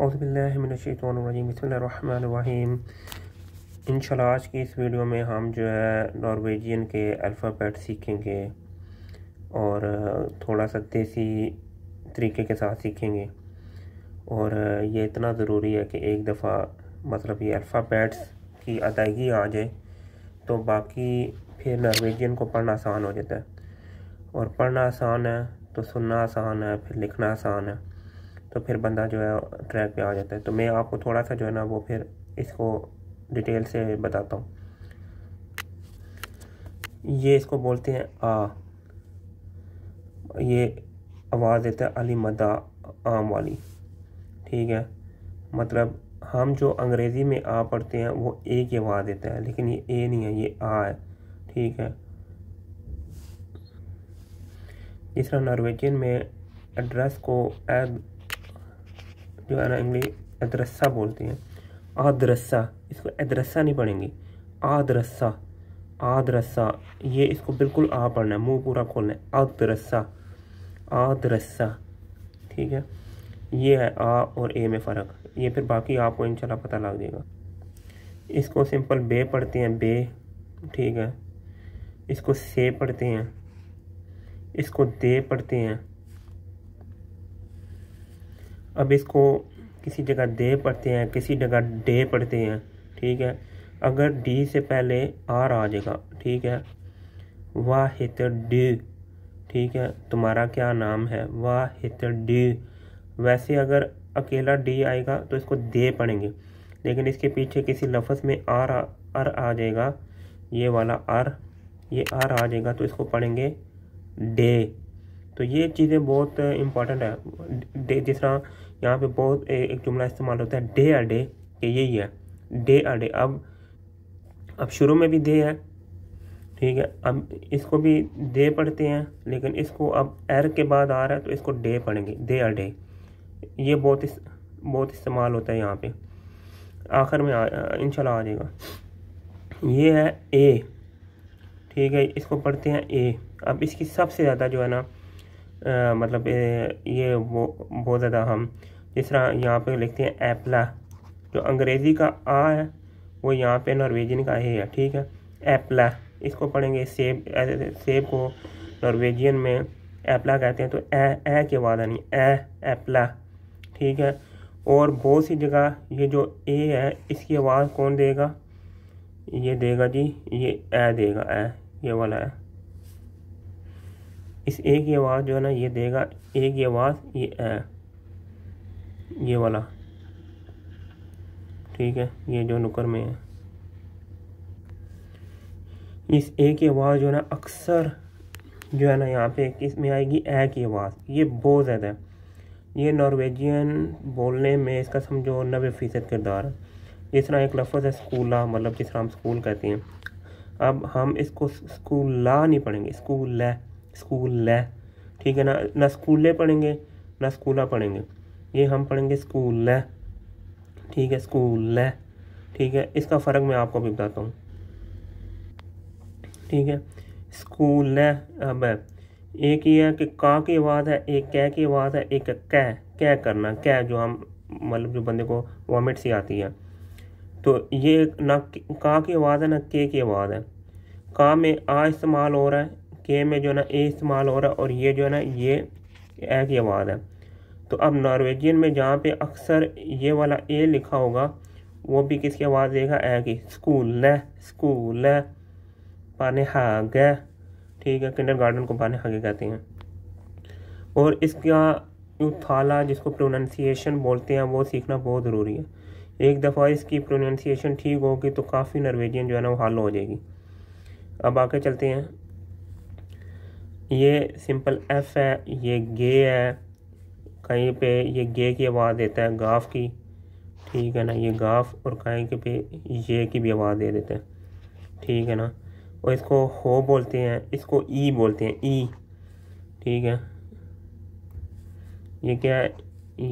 अज़बिल्लिमिनशैतरजीम बसमीम इंशाल्लाह आज की इस वीडियो में हम जो है नॉर्वेजियन के अल्फ़ाबेट सीखेंगे और थोड़ा सा देसी तरीके के साथ सीखेंगे और ये इतना ज़रूरी है कि एक दफ़ा मतलब ये अल्फ़ाबेट्स की अदायगी आ जाए तो बाकी फिर नॉर्वेजियन को पढ़ना आसान हो जाता है और पढ़ना आसान है तो सुनना आसान है फिर लिखना आसान है तो फिर बंदा जो है ट्रैक पे आ जाता है तो मैं आपको थोड़ा सा जो है ना वो फिर इसको डिटेल से बताता हूँ ये इसको बोलते हैं आ ये आवाज़ देता है अली मदा आम वाली ठीक है मतलब हम जो अंग्रेज़ी में आ पढ़ते हैं वो ए की आवाज़ देता है लेकिन ये ए नहीं है ये आ है ठीक है जिस तरह नॉर्वेजियन में एड्रेस को जो है ना इंग्लिश अदरस्सा बोलते हैं आदरसा इसको अदरसा नहीं पढ़ेंगे आदरस्सा आदरस्सा ये इसको बिल्कुल आ पढ़ना है मुंह पूरा खोलना है आदरसा आदरस्सा ठीक है ये है आ और ए में फ़र्क ये फिर बाकी आपको शाला पता लग जाएगा इसको सिंपल बे पढ़ते हैं बे ठीक है इसको से पढ़ते हैं इसको दे पढ़ते हैं अब इसको किसी जगह दे पढ़ते हैं किसी जगह डे पढ़ते हैं ठीक है अगर डी से पहले आर आ जाएगा ठीक है वाहित डी ठीक है तुम्हारा क्या नाम है वाहित डी वैसे अगर अकेला डी आएगा तो इसको दे पढ़ेंगे लेकिन इसके पीछे किसी लफ्ज़ में आर आ, आ जाएगा ये वाला आर ये आर आ जाएगा तो इसको पढ़ेंगे डे तो ये चीज़ें बहुत इंपॉर्टेंट है डे जिस तरह यहाँ पे बहुत ए, एक जुमला इस्तेमाल होता है डे आ डे कि यही है डे आ डे अब अब शुरू में भी दे है ठीक है अब इसको भी दे पढ़ते हैं लेकिन इसको अब एर के बाद आ रहा है तो इसको डे पढ़ेंगे दे आ डे ये बहुत इस, बहुत इस्तेमाल होता है यहाँ पे आखिर में इन आ जाएगा ये है ए ठीक है इसको पढ़ते हैं ए अब इसकी सबसे ज़्यादा जो है ना आ, मतलब ये वो बहुत ज़्यादा हम तरह यहाँ पे लिखते हैं एप्ला जो अंग्रेज़ी का आ है वो यहाँ पे नॉर्वेजियन का ही है ठीक है एप्ला इसको पढ़ेंगे सेब सेब को नॉर्वेजियन में एप्ला कहते हैं तो ए ए के बाद यानी ए एप्ला ठीक है और बहुत सी जगह ये जो ए है इसकी आवाज़ कौन देगा ये देगा जी ये ए देगा ए ये वाला है इस ए की आवाज़ जो है ना ये देगा ए की आवाज़ ये ए ये वाला ठीक है ये जो नुकर में है इस ए की आवाज़ जो है ना अक्सर जो है ना यहाँ पे किस में आएगी ए की आवाज़ ये बहुत ज़्यादा है ये नॉर्वेजियन बोलने में इसका समझो नबे फ़ीसद किरदार है जिस तरह एक लफ्ज़ है स्कूला मतलब जिस तरह हम स्कूल कहते हैं अब हम इसको स्कूल ला नहीं पढ़ेंगे स्कूल ला स्कूल ले ठीक है ना ना स्कूल ले पढ़ेंगे ना स्कूला पढ़ेंगे ये हम पढ़ेंगे स्कूल ले ठीक है स्कूल ले ठीक है इसका फ़र्क मैं आपको भी बताता हूँ ठीक है स्कूल ले अब एक ये है कि का की आवाज़ है एक कै की आवाज़ है एक कै कै करना कै जो हम मतलब जो बंदे को वॉमिट सी आती है तो ये ना का की आवाज़ है ना के की आवाज़ है का में आ इस्तेमाल हो रहा है के में जो है ना ए इस्तेमाल हो रहा है और ये जो है ना ये ए की आवाज़ है तो अब नॉर्वेजियन में जहाँ पे अक्सर ये वाला ए लिखा होगा वो भी किसकी आवाज़ देगा ए की स्कूल है स्कूल है पाने हाग है ठीक है किंडर गार्डन को पाने हागे कहते हैं और इसका थाला जिसको प्रोनंसिएशन बोलते हैं वो सीखना बहुत ज़रूरी है एक दफ़ा इसकी प्रोनंसिएशन ठीक होगी तो काफ़ी नॉर्वेजियन जो है ना वो हल हो जाएगी अब आगे चलते हैं ये सिंपल एफ़ है ये गे है कहीं पे ये गे की आवाज़ देता है गाफ की ठीक है ना ये गाफ और कहीं के पे ये की भी आवाज़ दे देता है ठीक है ना और इसको हो बोलते हैं इसको ई e बोलते हैं ई e। ठीक है ये क्या है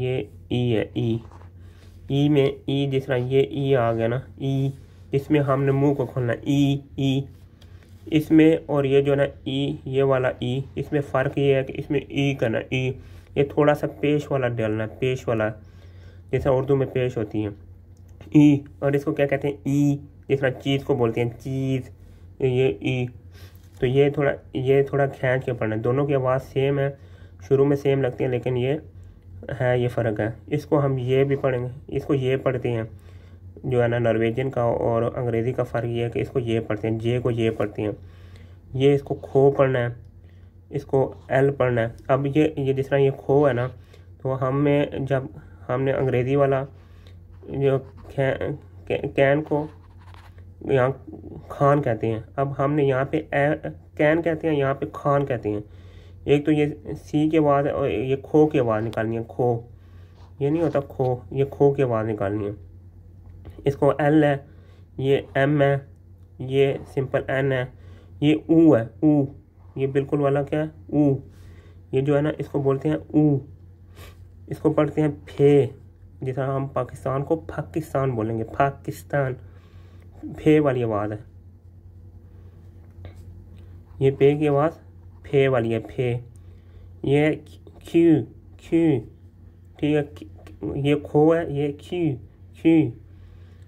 ये ई e है ई ई में ई जिस तरह ये ई आ गया ना ई इसमें हमने मुंह को खोलना ई ई इसमें और ये जो ना ई ये वाला ई इसमें फ़र्क ये है कि इसमें ई का ना ई ये थोड़ा सा पेश वाला डालना पेश वाला जैसा उर्दू में पेश होती है ई और इसको क्या कहते हैं ई जिस तरह चीज़ को बोलते हैं चीज़ ये ई तो ये थोड़ा ये थोड़ा खींच के पढ़ना है दोनों की आवाज़ सेम है शुरू में सेम लगती है लेकिन ये है ये फ़र्क है इसको हम ये भी पढ़ेंगे इसको ये पढ़ते हैं जो है ना नॉर्वेजियन का और अंग्रेज़ी का फ़र्क ये है कि इसको ये पढ़ते हैं जे को ये पढ़ती हैं ये इसको खो पढ़ना है इसको एल पढ़ना है अब ये ये जिस तरह ये खो है ना तो हमें जब हमने अंग्रेज़ी वाला जो कै, कैन को यहाँ खान कहते हैं अब हमने यहाँ पे ए, कैन कहते हैं यहाँ पे खान कहते हैं एक तो ये सी की आवाज़ और ये खो की आवाज़ निकालनी है खो ये नहीं होता खो ये खो की आवाज़ निकालनी है इसको एल है ये एम है ये सिंपल एन है ये ऊ है ऊ ये बिल्कुल वाला क्या है ऊ ये जो है ना इसको बोलते हैं ऊ इसको पढ़ते हैं फे जैसा हम पाकिस्तान को पाकिस्तान बोलेंगे पाकिस्तान फे वाली आवाज़ है ये पे की आवाज़ फे वाली है फे ये क्यू क्यू ठीक है ये खो है ये क्यू क्यू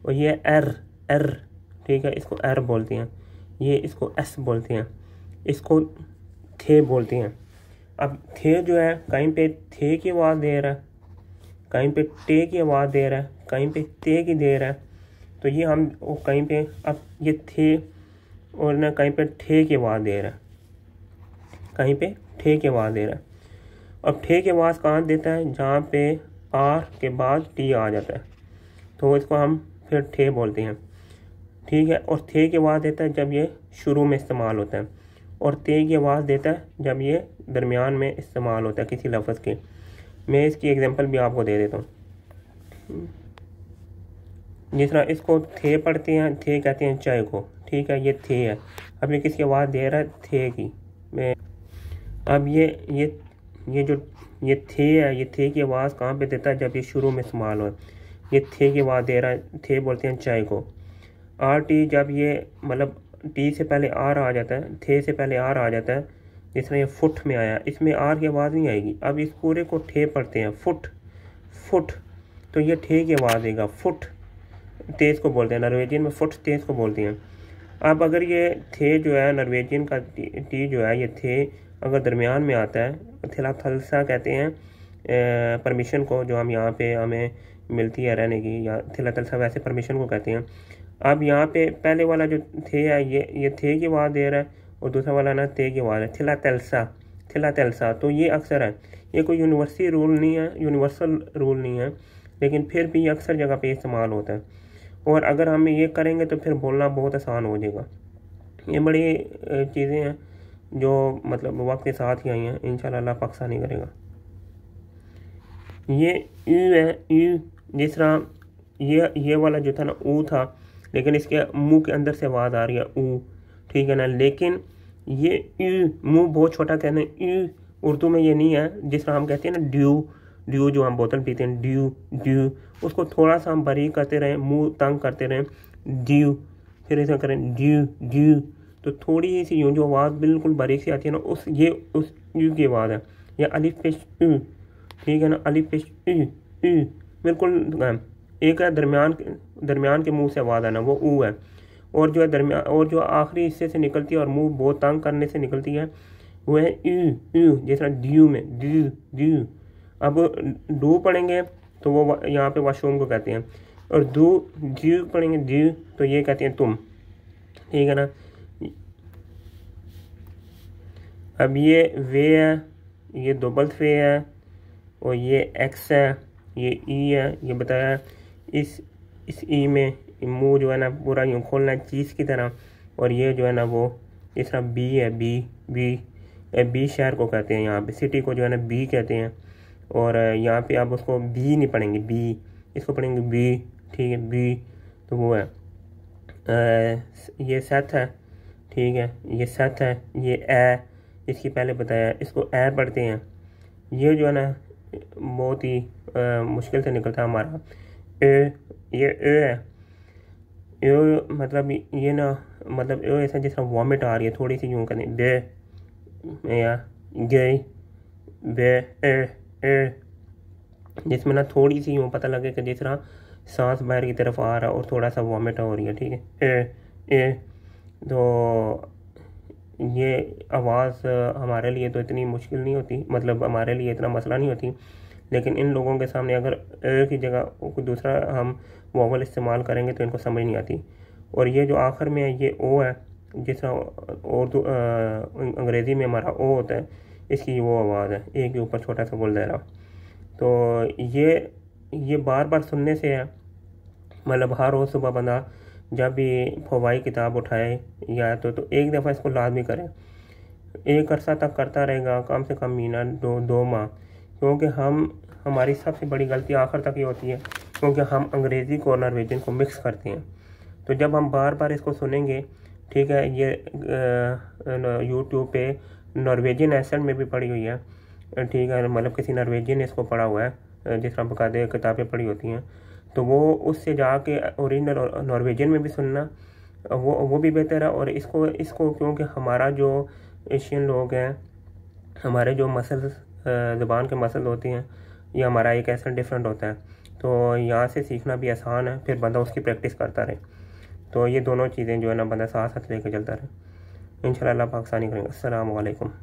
और ये एर एर ठीक है इसको एर बोलते हैं ये इसको एस बोलते हैं इसको थे बोलते हैं अब थे जो है कहीं पे थे की आवाज़ दे रहा है कहीं पे टे की आवाज़ दे रहा है कहीं पे ते की दे रहा है तो ये हम वो कहीं पे अब ये थे और ना कहीं पे ठे की आवाज़ दे रहा है कहीं पे ठे की आवाज़ दे रहा है अब ठे की आवाज़ कहाँ देता है जहाँ पे आर के बाद टी आ जाता है तो इसको हम फिर थे बोलते हैं ठीक है और थे की आवाज़ देता है जब ये शुरू में इस्तेमाल होता है और ते की आवाज़ देता है जब ये दरमियान में इस्तेमाल होता है किसी लफ्ज़ के मैं इसकी एग्ज़ाम्पल भी आपको दे देता हूँ जिस तरह इसको थे पढ़ते हैं थे कहते हैं चाय को ठीक है ये थे है अब ये किसकी आवाज़ दे रहा है थे की मैं अब ये ये ये जो ये थे है ये थे की आवाज़ कहाँ पे देता है जब ये शुरू में इस्तेमाल हो ये थे के बाद दे रहा है थे बोलते हैं चाय को आर टी जब ये मतलब टी से पहले आर आ जाता है थे से पहले आर आ जाता है जिसमें ये फुट में आया इसमें आर की आवाज़ नहीं आएगी अब इस पूरे को ठे पढ़ते हैं फुट फुट तो ये ठे की आवाज़ देगा फुट तेज़ को बोलते हैं नॉर्वेजियन में फुट तेज़ को बोलते हैं अब अगर ये थे जो है नॉर्वेजियन का टी जो है ये थे अगर दरमियान में आता है थिला तो थलसा कहते हैं परमिशन को जो हम यहाँ पे हमें मिलती है रहने की या थिलतल सब ऐसे परमिशन को कहते हैं अब यहाँ पे पहले वाला जो थे है ये ये थे की आवाज़ दे रहा है और दूसरा वाला ना थे की आवाज़ है थिला तलसा थिला तलसा तो ये अक्सर है ये कोई यूनिवर्सिटी रूल नहीं है यूनिवर्सल रूल नहीं है लेकिन फिर भी ये अक्सर जगह पे इस्तेमाल होता है और अगर हम ये करेंगे तो फिर बोलना बहुत आसान हो जाएगा ये बड़ी चीज़ें हैं जो मतलब वक्त के साथ ही आई हैं इन शाला नहीं करेगा ये यू है यू जिस तरह ये ये वाला जो था ना ऊ था लेकिन इसके मुंह के अंदर से आवाज़ आ रही है ऊ ठीक है ना लेकिन ये मुंह बहुत छोटा कहना ई उर्दू में ये नहीं है जिस तरह हम कहते हैं ना ड्यू ड्यू जो हम बोतल पीते हैं ड्यू ड्यू उसको थोड़ा सा हम बरीक करते रहें मुँह तंग करते रहें ड्यू फिर ऐसा करें ड्यू ड्यू तो थोड़ी सी यूँ जो आवाज़ बिल्कुल बारीक सी आती है ना उस ये उस यू की आवाज़ है या अलिफ पेश ठीक है ना अलिफ पेश बिल्कुल एक है दरमियान दरमियान के मुंह से आवाज़ आना वो ऊ है और जो है दरमिया और जो आखिरी हिस्से से निकलती है और मुंह बहुत तंग करने से निकलती है वो है ई ई जिस तरह ड्यू में ड्यू ड्यू अब डू पढ़ेंगे तो वो यहाँ पे वाशरूम को कहते हैं और दू ड्यू पढ़ेंगे ड्यू तो ये कहते हैं तुम ठीक है ना अब ये वे है ये दोबल्थ वे है और ये एक्स है ये ई है ये बताया इस इस ई में मुँह जो है ना पूरा यूँ खोलना है चीज़ की तरह और ये जो है ना वो इस तरह बी है बी बी बी शहर को कहते हैं यहाँ पे सिटी को जो है ना बी कहते हैं और यहाँ पे आप उसको बी नहीं पढ़ेंगे बी इसको पढ़ेंगे बी ठीक है बी तो वो है आ, ये सत है ठीक है ये सत है ये ए इसकी पहले बताया इसको ए पढ़ते हैं ये जो है ना बहुत ही मुश्किल से निकलता है हमारा ए ये ए है ए मतलब ये ना मतलब ए ऐसा जिस वॉमिट आ रही है थोड़ी सी यूँ करें बे या गे बे ए ए जिसमें ना थोड़ी सी यूँ पता लगे कि जिस तरह सांस बाहर की तरफ आ रहा और थोड़ा सा वॉमिट हो रही है ठीक है ए ए तो ये आवाज़ हमारे लिए तो इतनी मुश्किल नहीं होती मतलब हमारे लिए इतना मसला नहीं होती लेकिन इन लोगों के सामने अगर एक ही जगह दूसरा हम वोवल इस्तेमाल करेंगे तो इनको समझ नहीं आती और ये जो आखिर में है ये ओ है जिस तरह उर्दू अंग्रेज़ी में हमारा ओ होता है इसकी वो आवाज़ है एक ही ऊपर छोटा सा बोल दे रहा तो ये ये बार बार सुनने से है मतलब हर रोज़ सुबह बंदा जब भी फवाई किताब उठाए या तो, तो एक दफ़ा इसको लाजमी करें एक अरसा तक करता रहेगा कम से कम महीना दो दो माह क्योंकि हम हमारी सबसे बड़ी गलती आखिर तक ये होती है क्योंकि हम अंग्रेज़ी को और नॉर्वेजन को मिक्स करते हैं तो जब हम बार बार इसको सुनेंगे ठीक है ये यूट्यूब पे नॉर्वेजियन एसेंट में भी पड़ी हुई है ठीक है मतलब किसी नॉर्वेजियन ने इसको पढ़ा हुआ है जिस तरह बकायदे किताबें पढ़ी होती हैं तो वो उससे जाके ओरिजिनल नॉर्वेजियन में भी सुनना वो वो भी बेहतर है और इसको इसको क्योंकि हमारा जो एशियन लोग हैं हमारे जो मसल्स ज़बान के मसल होती हैं ये हमारा एक ऐसा डिफरेंट होता है तो यहाँ से सीखना भी आसान है फिर बंदा उसकी प्रैक्टिस करता रहे तो ये दोनों चीज़ें जो है ना बंदा साथ साथ लेकर चलता रहे इन शाला पाकिस्तानी करेंगे असलकम